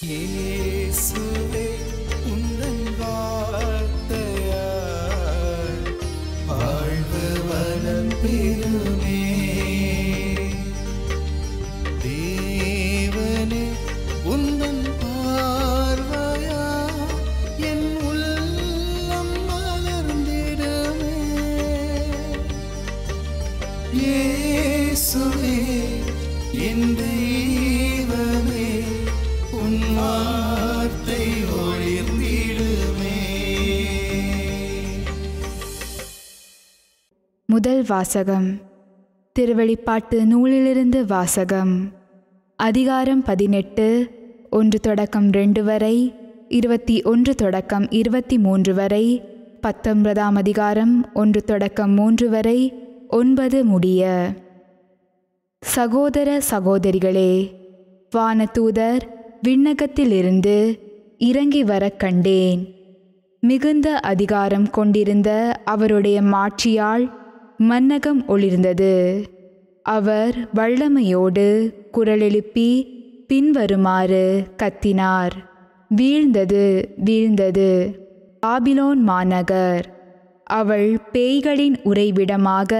Jesus. முதல் வாசகம் திருவெளிப்பாட்டு நூலிலிருந்து வாசகம் அதிகாரம் பதினெட்டு ஒன்று தொடக்கம் ரெண்டு வரை இருபத்தி ஒன்று தொடக்கம் இருபத்தி மூன்று வரை பத்தொன்பதாம் அதிகாரம் ஒன்று தொடக்கம் மூன்று வரை ஒன்பது முடிய சகோதர சகோதரிகளே வானதூதர் விண்ணகத்திலிருந்து இறங்கி வரக் கண்டேன் மிகுந்த அதிகாரம் கொண்டிருந்த அவருடைய மாட்சியால் மன்னகம் ஒளிர்ந்தது அவர் வல்லமையோடு குரலெழுப்பி பின்வருமாறு கத்தினார் வீழ்ந்தது வீழ்ந்தது பாபிலோன் மாநகர் அவள் பேய்களின் உறைவிடமாக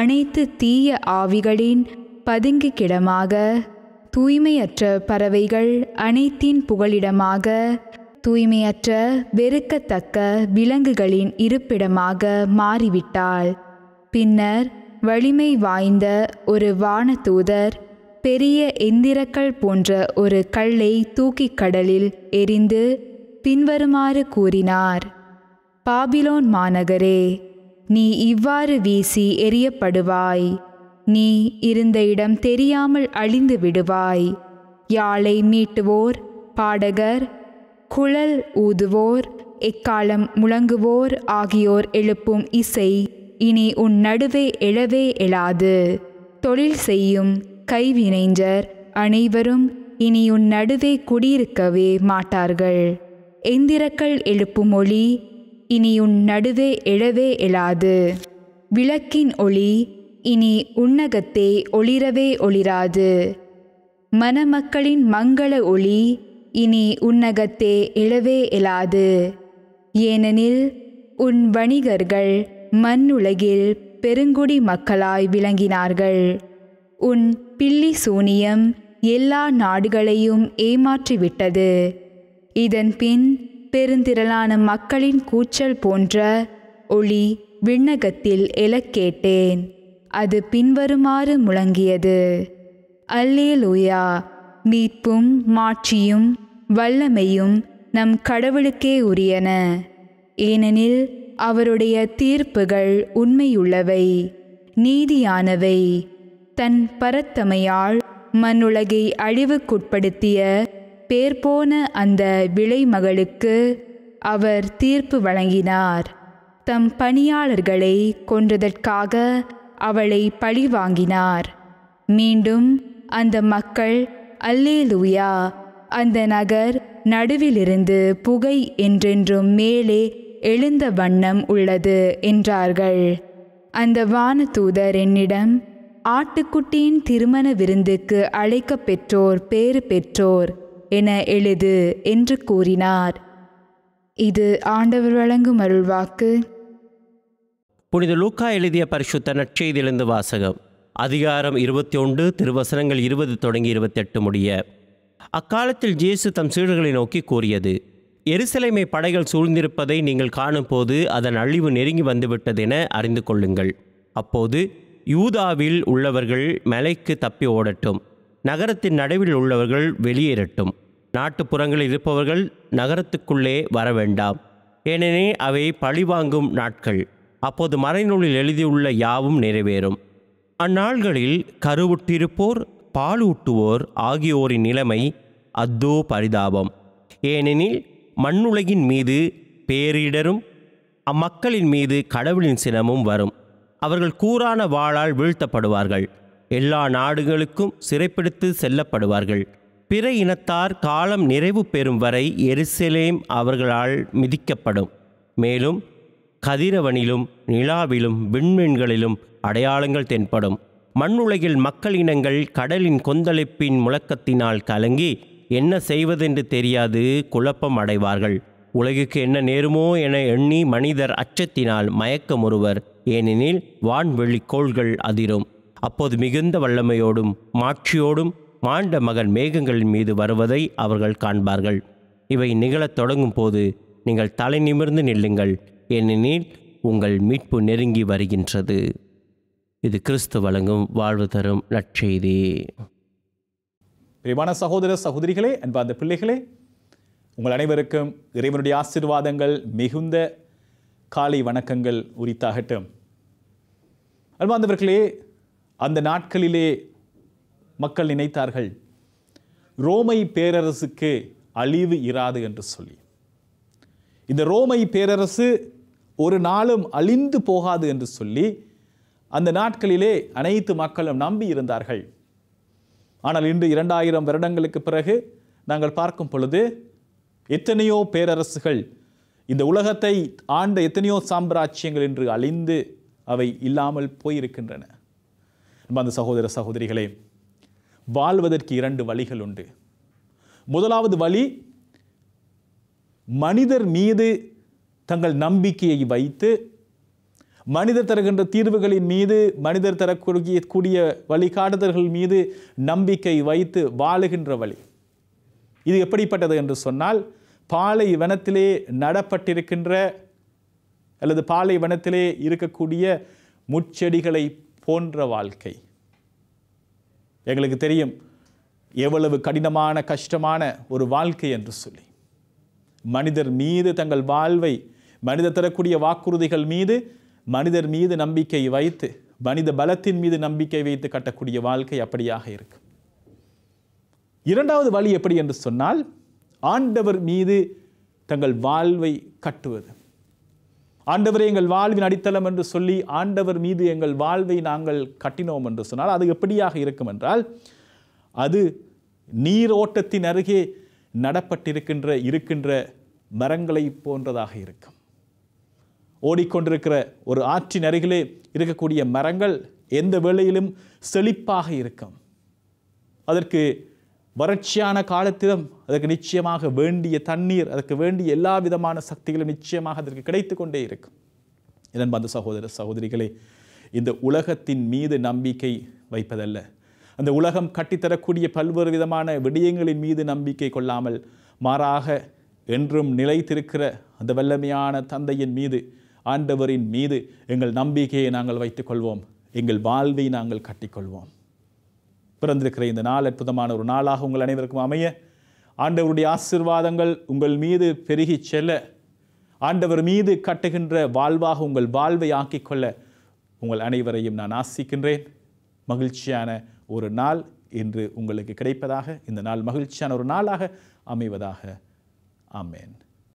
அனைத்து தீய ஆவிகளின் பதுங்குக்கிடமாக தூய்மையற்ற பறவைகள் அனைத்தின் புகழிடமாக தூய்மையற்ற வெறுக்கத்தக்க விலங்குகளின் இருப்பிடமாக மாறிவிட்டாள் பின்னர் வலிமை வாய்ந்த ஒரு வானதூதர் பெரிய எந்திரக்கல் போன்ற ஒரு கல்லை தூக்கி கடலில் எரிந்து பின்வருமாறு கூறினார் பாபிலோன் மாநகரே நீ இவ்வாறு வீசி எரியப்படுவாய் நீ இருந்த இடம் தெரியாமல் அழிந்து விடுவாய் யாழை மீட்டுவோர் பாடகர் குழல் ஊதுவோர் எக்காலம் முழங்குவோர் ஆகியோர் எழுப்பும் இசை இனி உன் நடுவே எழவே எழாது தொழில் செய்யும் கைவினைஞர் அனைவரும் இனி உன் நடுவே குடியிருக்கவே மாட்டார்கள் எந்திரக்கள் எழுப்பும் ஒளி இனி உன் நடுவே எழவே எழாது விளக்கின் ஒளி இனி உன்னகத்தே ஒளிரவே ஒளிராது மணமக்களின் மங்கள ஒளி இனி உன்னகத்தே எழவே எழாது ஏனெனில் உன் வணிகர்கள் மண்ணுலகில் பெருங்குடி மக்களாய் விளங்கினார்கள் உன் பில்லி சூனியம் எல்லா நாடுகளையும் ஏமாற்றிவிட்டது இதன் பின் பெருந்திரளான மக்களின் கூச்சல் போன்ற ஒளி விண்ணகத்தில் எழக்கேட்டேன் அது பின்வருமாறு முழங்கியது அல்லேலூயா மீட்பும் மாட்சியும் வல்லமையும் நம் கடவுளுக்கே உரியன ஏனெனில் அவருடைய தீர்ப்புகள் உண்மையுள்ளவை நீதியானவை தன் பரத்தமையால் மண்ணுலகை அழிவுக்குட்படுத்திய பேர்போன அந்த விளைமகளுக்கு அவர் தீர்ப்பு வழங்கினார் தம் பணியாளர்களை கொன்றதற்காக அவளை பழி வாங்கினார் மீண்டும் அந்த மக்கள் அல்லேலூயா அந்த நகர் நடுவிலிருந்து புகை என்றென்றும் மேலே எழுந்த வண்ணம் உள்ளது என்றார்கள் அந்த வானதூதர் என்னிடம் ஆட்டுக்குட்டியின் திருமண விருந்துக்கு அழைக்க பெற்றோர் பேறு பெற்றோர் என எழுது என்று கூறினார் இது ஆண்டவர் வழங்கும் அருள்வாக்கு புனித லூக்கா எழுதிய பரிசுத்த நற்செய்திலிருந்து வாசகம் அதிகாரம் இருபத்தி ஒன்று திருவசனங்கள் இருபது தொடங்கி இருபத்தெட்டு முடிய அக்காலத்தில் ஜேசு தம் சீடர்களை நோக்கி கூறியது எருசலேமை படைகள் சூழ்ந்திருப்பதை நீங்கள் காணும்போது அதன் அழிவு நெருங்கி வந்துவிட்டதென அறிந்து கொள்ளுங்கள் அப்போது யூதாவில் உள்ளவர்கள் மலைக்கு தப்பி ஓடட்டும் நகரத்தின் நடுவில் உள்ளவர்கள் வெளியேறட்டும் நாட்டுப்புறங்களில் இருப்பவர்கள் நகரத்துக்குள்ளே வர வேண்டாம் ஏனெனே அவை பழிவாங்கும் நாட்கள் அப்போது மறைநூலில் எழுதியுள்ள யாவும் நிறைவேறும் அந்நாள்களில் கருவுற்றிருப்போர் பாலூட்டுவோர் ஆகியோரின் நிலைமை அத்தோ பரிதாபம் ஏனெனில் மண்ணுலகின் மீது பேரிடரும் அம்மக்களின் மீது கடவுளின் சினமும் வரும் அவர்கள் கூறான வாளால் வீழ்த்தப்படுவார்கள் எல்லா நாடுகளுக்கும் சிறைப்பிடித்து செல்லப்படுவார்கள் பிற இனத்தார் காலம் நிறைவு பெறும் வரை எருசலேம் அவர்களால் மிதிக்கப்படும் மேலும் கதிரவனிலும் நிலாவிலும் விண்மீன்களிலும் அடையாளங்கள் தென்படும் மண்ணுலகில் மக்கள் இனங்கள் கடலின் கொந்தளிப்பின் முழக்கத்தினால் கலங்கி என்ன செய்வதென்று தெரியாது குழப்பம் அடைவார்கள் உலகுக்கு என்ன நேருமோ என எண்ணி மனிதர் அச்சத்தினால் மயக்கம் ஒருவர் ஏனெனில் கோள்கள் அதிரும் அப்போது மிகுந்த வல்லமையோடும் மாட்சியோடும் மாண்ட மகன் மேகங்களின் மீது வருவதை அவர்கள் காண்பார்கள் இவை நிகழத் தொடங்கும் போது நீங்கள் தலை நிமிர்ந்து நில்லுங்கள் ஏனெனில் உங்கள் மீட்பு நெருங்கி வருகின்றது இது கிறிஸ்து வழங்கும் வாழ்வு தரும் நற்செய்தி பிரிவான சகோதர சகோதரிகளே அன்பார்ந்த பிள்ளைகளே உங்கள் அனைவருக்கும் இறைவனுடைய ஆசிர்வாதங்கள் மிகுந்த காலை வணக்கங்கள் உரித்தாகட்டும் அன்பார்ந்தவர்களே அந்த நாட்களிலே மக்கள் நினைத்தார்கள் ரோமை பேரரசுக்கு அழிவு இராது என்று சொல்லி இந்த ரோமை பேரரசு ஒரு நாளும் அழிந்து போகாது என்று சொல்லி அந்த நாட்களிலே அனைத்து மக்களும் நம்பி இருந்தார்கள் ஆனால் இன்று இரண்டாயிரம் வருடங்களுக்கு பிறகு நாங்கள் பார்க்கும் பொழுது எத்தனையோ பேரரசுகள் இந்த உலகத்தை ஆண்ட எத்தனையோ சாம்ராஜ்யங்கள் என்று அழிந்து அவை இல்லாமல் போயிருக்கின்றன அந்த சகோதர சகோதரிகளே வாழ்வதற்கு இரண்டு வழிகள் உண்டு முதலாவது வழி மனிதர் மீது தங்கள் நம்பிக்கையை வைத்து மனிதர் தருகின்ற தீர்வுகளின் மீது மனிதர் தரக்கூடிய கூடிய வழிகாட்டுதல்கள் மீது நம்பிக்கை வைத்து வாழுகின்ற வழி இது எப்படிப்பட்டது என்று சொன்னால் பாலை வனத்திலே நடப்பட்டிருக்கின்ற அல்லது பாலை வனத்திலே இருக்கக்கூடிய முச்செடிகளை போன்ற வாழ்க்கை எங்களுக்கு தெரியும் எவ்வளவு கடினமான கஷ்டமான ஒரு வாழ்க்கை என்று சொல்லி மனிதர் மீது தங்கள் வாழ்வை மனிதர் தரக்கூடிய வாக்குறுதிகள் மீது மனிதர் மீது நம்பிக்கை வைத்து மனித பலத்தின் மீது நம்பிக்கை வைத்து கட்டக்கூடிய வாழ்க்கை அப்படியாக இருக்கும் இரண்டாவது வழி எப்படி என்று சொன்னால் ஆண்டவர் மீது தங்கள் வாழ்வை கட்டுவது ஆண்டவரை எங்கள் வாழ்வின் அடித்தளம் என்று சொல்லி ஆண்டவர் மீது எங்கள் வாழ்வை நாங்கள் கட்டினோம் என்று சொன்னால் அது எப்படியாக இருக்கும் என்றால் அது நீரோட்டத்தின் அருகே நடப்பட்டிருக்கின்ற இருக்கின்ற மரங்களை போன்றதாக இருக்கும் ஓடிக்கொண்டிருக்கிற ஒரு ஆற்றின் அருகிலே இருக்கக்கூடிய மரங்கள் எந்த வேளையிலும் செழிப்பாக இருக்கும் அதற்கு வறட்சியான காலத்திலும் அதற்கு நிச்சயமாக வேண்டிய தண்ணீர் அதற்கு வேண்டிய எல்லா விதமான சக்திகளும் நிச்சயமாக அதற்கு கிடைத்து கொண்டே இருக்கும் இதன் பந்த சகோதர சகோதரிகளே இந்த உலகத்தின் மீது நம்பிக்கை வைப்பதல்ல அந்த உலகம் கட்டித்தரக்கூடிய பல்வேறு விதமான விடயங்களின் மீது நம்பிக்கை கொள்ளாமல் மாறாக என்றும் நிலைத்திருக்கிற அந்த வல்லமையான தந்தையின் மீது ஆண்டவரின் மீது எங்கள் நம்பிக்கையை நாங்கள் வைத்துக்கொள்வோம் எங்கள் வாழ்வை நாங்கள் கட்டிக்கொள்வோம் பிறந்திருக்கிற இந்த நாள் அற்புதமான ஒரு நாளாக உங்கள் அனைவருக்கும் அமைய ஆண்டவருடைய ஆசிர்வாதங்கள் உங்கள் மீது பெருகி செல்ல ஆண்டவர் மீது கட்டுகின்ற வாழ்வாக உங்கள் வாழ்வை ஆக்கிக்கொள்ள உங்கள் அனைவரையும் நான் ஆசிக்கின்றேன் மகிழ்ச்சியான ஒரு நாள் இன்று உங்களுக்கு கிடைப்பதாக இந்த நாள் மகிழ்ச்சியான ஒரு நாளாக அமைவதாக ஆமேன்